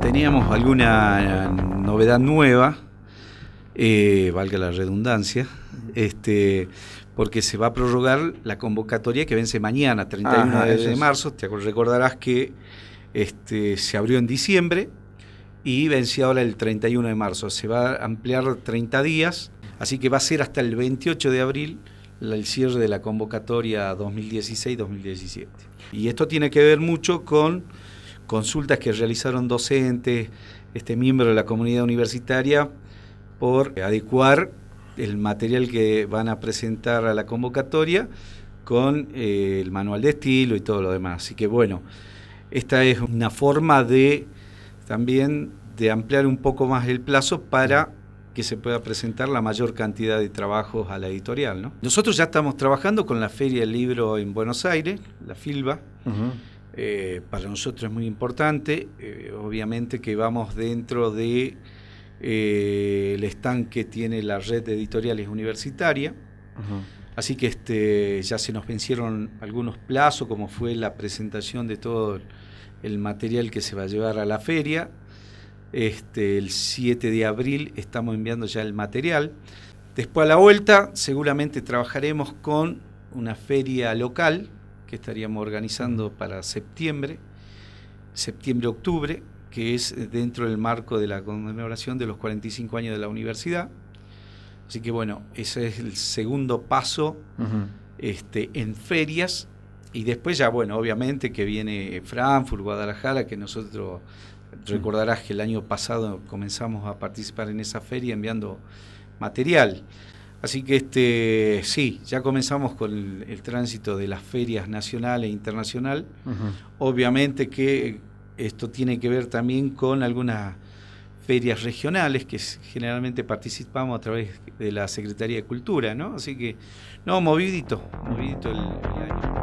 teníamos alguna novedad nueva, eh, valga la redundancia, este, porque se va a prorrogar la convocatoria que vence mañana, 31 de, marzo. Te recordarás que este, se abrió en diciembre y vence ahora el 31 de marzo. Se va a ampliar 30 días, así que va a ser hasta el 28 de abril el cierre de la convocatoria 2016-2017. Y esto tiene que ver mucho con consultas que realizaron docentes, este miembro de la comunidad universitaria, por adecuar el material que van a presentar a la convocatoria con eh, el manual de estilo y todo lo demás. Así que bueno, esta es una forma de también de ampliar un poco más el plazo para que se pueda presentar la mayor cantidad de trabajos a la editorial. Nosotros ya estamos trabajando con la Feria del Libro en Buenos Aires, la FILBA, eh, para nosotros es muy importante, eh, obviamente que vamos dentro del eh, estanque stand que tiene la red de editoriales universitaria. Así que este, ya se nos vencieron algunos plazos, como fue la presentación de todo el material que se va a llevar a la feria. Este, el 7 de abril estamos enviando ya el material. Después a la vuelta seguramente trabajaremos con una feria local, que estaríamos organizando para septiembre, septiembre-octubre, que es dentro del marco de la conmemoración de los 45 años de la universidad. Así que bueno, ese es el segundo paso este, en ferias. Y después ya, bueno, obviamente que viene Frankfurt, Guadalajara, que nosotros recordarás que el año pasado comenzamos a participar en esa feria enviando material. Así que este, sí, ya comenzamos con el, tránsito de las ferias nacional e internacional. Obviamente que esto tiene que ver también con algunas ferias regionales que generalmente participamos a través de la Secretaría de Cultura, ¿no? Así que, no, movidito, movidito el año.